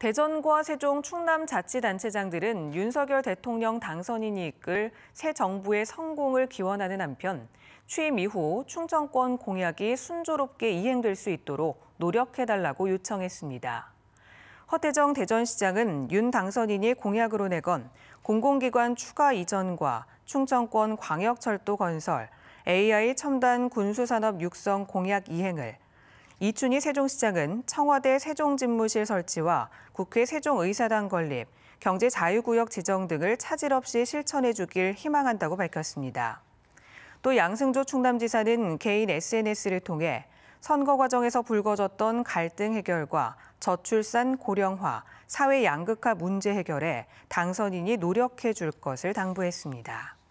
대전과 세종 충남 자치단체장들은 윤석열 대통령 당선인이 이끌 새 정부의 성공을 기원하는 한편 취임 이후 충청권 공약이 순조롭게 이행될 수 있도록 노력해달라고 요청했습니다. 허태정 대전시장은 윤 당선인이 공약으로 내건 공공기관 추가 이전과 충청권 광역철도 건설, AI 첨단 군수산업 육성 공약 이행을 이춘희 세종시장은 청와대 세종집무실 설치와 국회 세종의사당 건립, 경제자유구역 지정 등을 차질 없이 실천해 주길 희망한다고 밝혔습니다. 또 양승조 충남지사는 개인 SNS를 통해 선거 과정에서 불거졌던 갈등 해결과 저출산 고령화, 사회 양극화 문제 해결에 당선인이 노력해 줄 것을 당부했습니다.